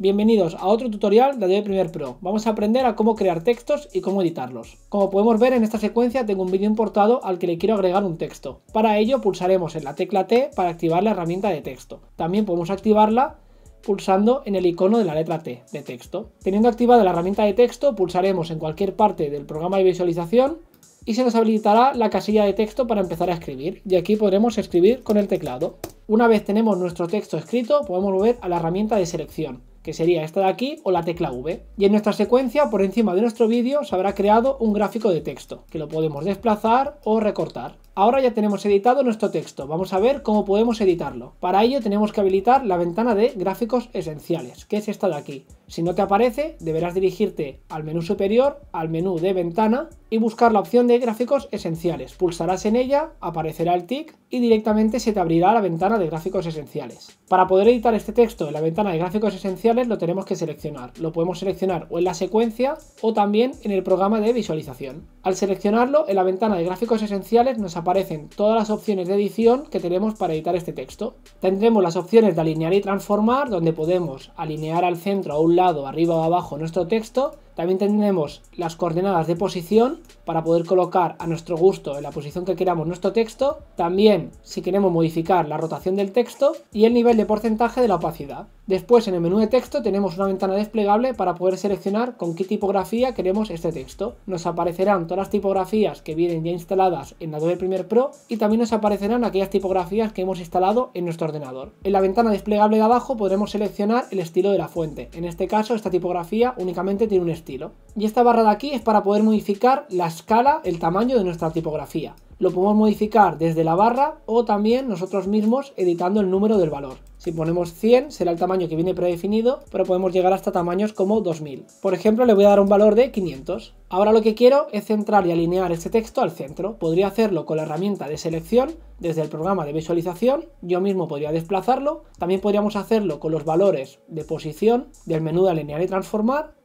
Bienvenidos a otro tutorial de Adobe Premiere Pro. Vamos a aprender a cómo crear textos y cómo editarlos. Como podemos ver en esta secuencia tengo un vídeo importado al que le quiero agregar un texto. Para ello pulsaremos en la tecla T para activar la herramienta de texto. También podemos activarla pulsando en el icono de la letra T de texto. Teniendo activada la herramienta de texto pulsaremos en cualquier parte del programa de visualización y se nos habilitará la casilla de texto para empezar a escribir y aquí podremos escribir con el teclado. Una vez tenemos nuestro texto escrito podemos volver a la herramienta de selección que sería esta de aquí o la tecla V. Y en nuestra secuencia, por encima de nuestro vídeo, se habrá creado un gráfico de texto, que lo podemos desplazar o recortar. Ahora ya tenemos editado nuestro texto, vamos a ver cómo podemos editarlo. Para ello tenemos que habilitar la ventana de gráficos esenciales, que es esta de aquí. Si no te aparece, deberás dirigirte al menú superior, al menú de ventana y buscar la opción de gráficos esenciales. Pulsarás en ella, aparecerá el tick y directamente se te abrirá la ventana de gráficos esenciales. Para poder editar este texto en la ventana de gráficos esenciales lo tenemos que seleccionar. Lo podemos seleccionar o en la secuencia o también en el programa de visualización. Al seleccionarlo, en la ventana de gráficos esenciales nos aparece aparecen todas las opciones de edición que tenemos para editar este texto. Tendremos las opciones de alinear y transformar, donde podemos alinear al centro, a un lado, arriba o abajo nuestro texto, también tendremos las coordenadas de posición para poder colocar a nuestro gusto en la posición que queramos nuestro texto. También si queremos modificar la rotación del texto y el nivel de porcentaje de la opacidad. Después en el menú de texto tenemos una ventana desplegable para poder seleccionar con qué tipografía queremos este texto. Nos aparecerán todas las tipografías que vienen ya instaladas en Adobe Premiere Pro y también nos aparecerán aquellas tipografías que hemos instalado en nuestro ordenador. En la ventana desplegable de abajo podremos seleccionar el estilo de la fuente. En este caso esta tipografía únicamente tiene un estilo y esta barra de aquí es para poder modificar la escala, el tamaño de nuestra tipografía. Lo podemos modificar desde la barra o también nosotros mismos editando el número del valor. Si ponemos 100 será el tamaño que viene predefinido, pero podemos llegar hasta tamaños como 2000. Por ejemplo, le voy a dar un valor de 500. Ahora lo que quiero es centrar y alinear este texto al centro. Podría hacerlo con la herramienta de selección desde el programa de visualización. Yo mismo podría desplazarlo. También podríamos hacerlo con los valores de posición del menú de alinear y transformar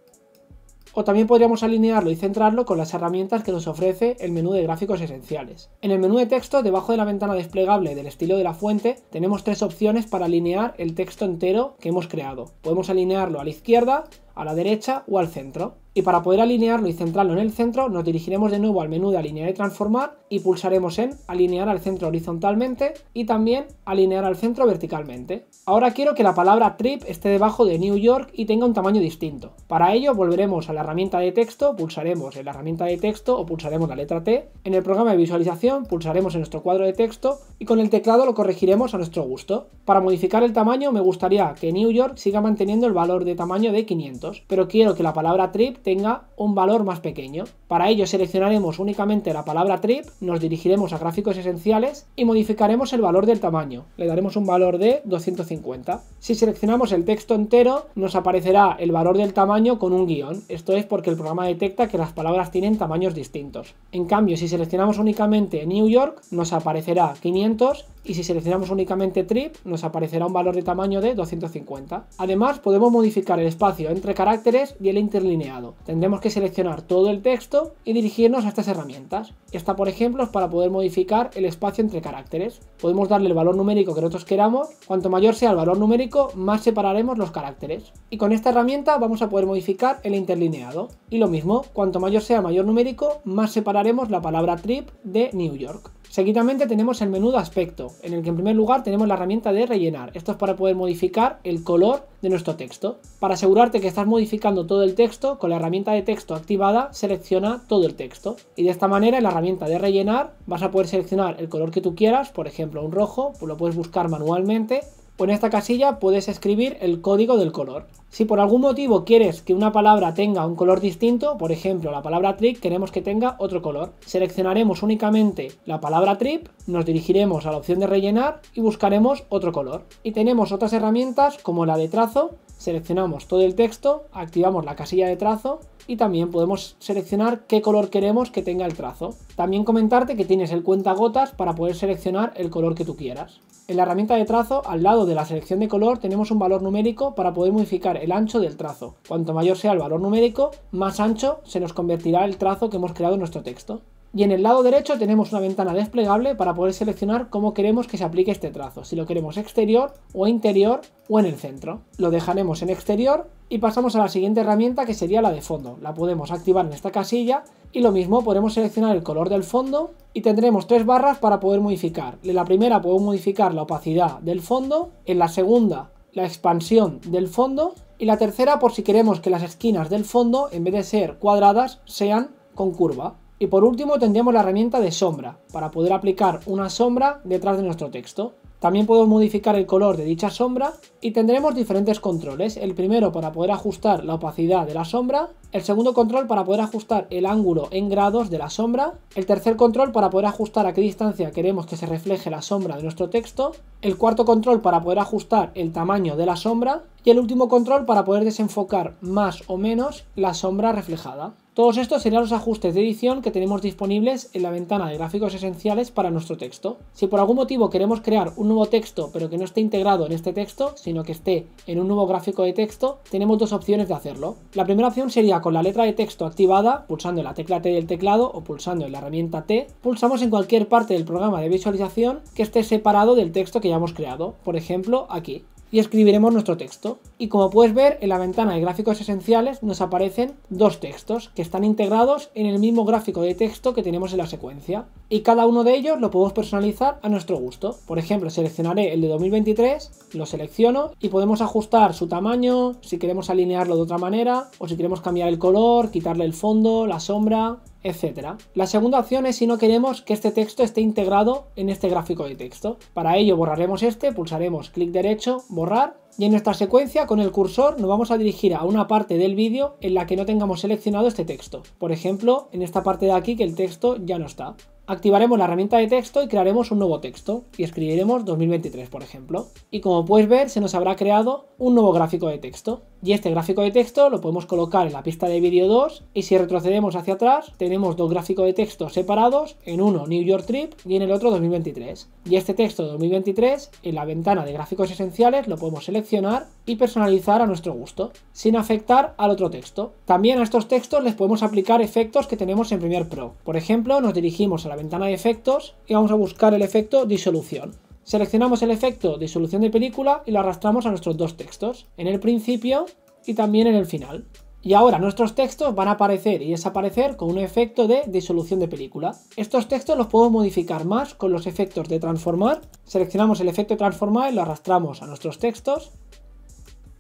o también podríamos alinearlo y centrarlo con las herramientas que nos ofrece el menú de gráficos esenciales. En el menú de texto, debajo de la ventana desplegable del estilo de la fuente, tenemos tres opciones para alinear el texto entero que hemos creado. Podemos alinearlo a la izquierda, a la derecha o al centro. Y para poder alinearlo y centrarlo en el centro, nos dirigiremos de nuevo al menú de alinear y transformar y pulsaremos en alinear al centro horizontalmente y también alinear al centro verticalmente. Ahora quiero que la palabra trip esté debajo de New York y tenga un tamaño distinto. Para ello volveremos a la herramienta de texto, pulsaremos en la herramienta de texto o pulsaremos la letra T. En el programa de visualización pulsaremos en nuestro cuadro de texto y con el teclado lo corregiremos a nuestro gusto. Para modificar el tamaño me gustaría que New York siga manteniendo el valor de tamaño de 500, pero quiero que la palabra trip tenga un valor más pequeño. Para ello seleccionaremos únicamente la palabra trip, nos dirigiremos a gráficos esenciales y modificaremos el valor del tamaño. Le daremos un valor de 250. Si seleccionamos el texto entero, nos aparecerá el valor del tamaño con un guión. Esto es porque el programa detecta que las palabras tienen tamaños distintos. En cambio, si seleccionamos únicamente New York, nos aparecerá 500 y si seleccionamos únicamente trip nos aparecerá un valor de tamaño de 250. Además podemos modificar el espacio entre caracteres y el interlineado. Tendremos que seleccionar todo el texto y dirigirnos a estas herramientas. Esta, por ejemplo, es para poder modificar el espacio entre caracteres. Podemos darle el valor numérico que nosotros queramos. Cuanto mayor sea el valor numérico, más separaremos los caracteres. Y con esta herramienta vamos a poder modificar el interlineado. Y lo mismo, cuanto mayor sea el mayor numérico, más separaremos la palabra trip de New York. Seguidamente tenemos el menú de aspecto, en el que en primer lugar tenemos la herramienta de rellenar. Esto es para poder modificar el color de nuestro texto. Para asegurarte que estás modificando todo el texto, con la herramienta de texto activada selecciona todo el texto. Y de esta manera en la herramienta de rellenar vas a poder seleccionar el color que tú quieras, por ejemplo un rojo, pues lo puedes buscar manualmente pues en esta casilla puedes escribir el código del color. Si por algún motivo quieres que una palabra tenga un color distinto, por ejemplo la palabra trip queremos que tenga otro color, seleccionaremos únicamente la palabra trip, nos dirigiremos a la opción de rellenar y buscaremos otro color. Y tenemos otras herramientas como la de trazo, seleccionamos todo el texto, activamos la casilla de trazo y también podemos seleccionar qué color queremos que tenga el trazo. También comentarte que tienes el cuentagotas para poder seleccionar el color que tú quieras. En la herramienta de trazo, al lado de la selección de color, tenemos un valor numérico para poder modificar el ancho del trazo. Cuanto mayor sea el valor numérico, más ancho se nos convertirá el trazo que hemos creado en nuestro texto. Y en el lado derecho tenemos una ventana desplegable para poder seleccionar cómo queremos que se aplique este trazo, si lo queremos exterior o interior o en el centro. Lo dejaremos en exterior y pasamos a la siguiente herramienta que sería la de fondo. La podemos activar en esta casilla y lo mismo podemos seleccionar el color del fondo y tendremos tres barras para poder modificar. En la primera podemos modificar la opacidad del fondo, en la segunda la expansión del fondo y la tercera por si queremos que las esquinas del fondo en vez de ser cuadradas sean con curva. Y por último tendríamos la herramienta de sombra, para poder aplicar una sombra detrás de nuestro texto. También podemos modificar el color de dicha sombra y tendremos diferentes controles. El primero para poder ajustar la opacidad de la sombra, el segundo control para poder ajustar el ángulo en grados de la sombra, el tercer control para poder ajustar a qué distancia queremos que se refleje la sombra de nuestro texto, el cuarto control para poder ajustar el tamaño de la sombra y el último control para poder desenfocar más o menos la sombra reflejada. Todos estos serían los ajustes de edición que tenemos disponibles en la ventana de gráficos esenciales para nuestro texto. Si por algún motivo queremos crear un nuevo texto pero que no esté integrado en este texto, sino que esté en un nuevo gráfico de texto, tenemos dos opciones de hacerlo. La primera opción sería con la letra de texto activada, pulsando la tecla T del teclado o pulsando en la herramienta T, pulsamos en cualquier parte del programa de visualización que esté separado del texto que ya hemos creado, por ejemplo aquí y escribiremos nuestro texto. Y como puedes ver, en la ventana de gráficos esenciales nos aparecen dos textos que están integrados en el mismo gráfico de texto que tenemos en la secuencia. Y cada uno de ellos lo podemos personalizar a nuestro gusto. Por ejemplo, seleccionaré el de 2023, lo selecciono y podemos ajustar su tamaño, si queremos alinearlo de otra manera o si queremos cambiar el color, quitarle el fondo, la sombra, etc. La segunda opción es si no queremos que este texto esté integrado en este gráfico de texto. Para ello borraremos este, pulsaremos clic derecho, borrar, y en nuestra secuencia con el cursor nos vamos a dirigir a una parte del vídeo en la que no tengamos seleccionado este texto. Por ejemplo, en esta parte de aquí que el texto ya no está activaremos la herramienta de texto y crearemos un nuevo texto y escribiremos 2023, por ejemplo. Y como puedes ver, se nos habrá creado un nuevo gráfico de texto. Y este gráfico de texto lo podemos colocar en la pista de vídeo 2 y si retrocedemos hacia atrás, tenemos dos gráficos de texto separados, en uno New York Trip y en el otro 2023. Y este texto 2023, en la ventana de gráficos esenciales, lo podemos seleccionar y personalizar a nuestro gusto, sin afectar al otro texto. También a estos textos les podemos aplicar efectos que tenemos en Premiere Pro. Por ejemplo, nos dirigimos a la ventana de efectos y vamos a buscar el efecto disolución. Seleccionamos el efecto disolución de película y lo arrastramos a nuestros dos textos, en el principio y también en el final. Y ahora nuestros textos van a aparecer y desaparecer con un efecto de disolución de película. Estos textos los podemos modificar más con los efectos de transformar. Seleccionamos el efecto transformar y lo arrastramos a nuestros textos.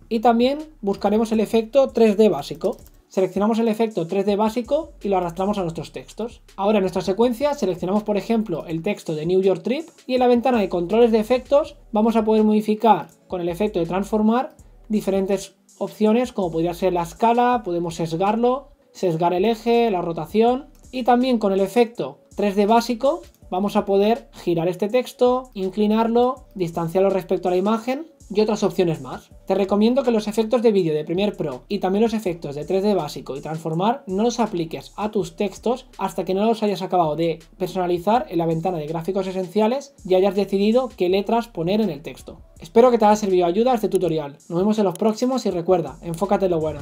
Y también buscaremos el efecto 3D básico. Seleccionamos el efecto 3D básico y lo arrastramos a nuestros textos. Ahora en nuestra secuencia seleccionamos por ejemplo el texto de New York Trip y en la ventana de controles de efectos vamos a poder modificar con el efecto de transformar diferentes opciones como podría ser la escala, podemos sesgarlo, sesgar el eje, la rotación y también con el efecto 3D básico vamos a poder girar este texto, inclinarlo, distanciarlo respecto a la imagen y otras opciones más. Te recomiendo que los efectos de vídeo de Premiere Pro y también los efectos de 3D básico y transformar no los apliques a tus textos hasta que no los hayas acabado de personalizar en la ventana de gráficos esenciales y hayas decidido qué letras poner en el texto. Espero que te haya servido ayuda este tutorial. Nos vemos en los próximos y recuerda, enfócate en lo bueno.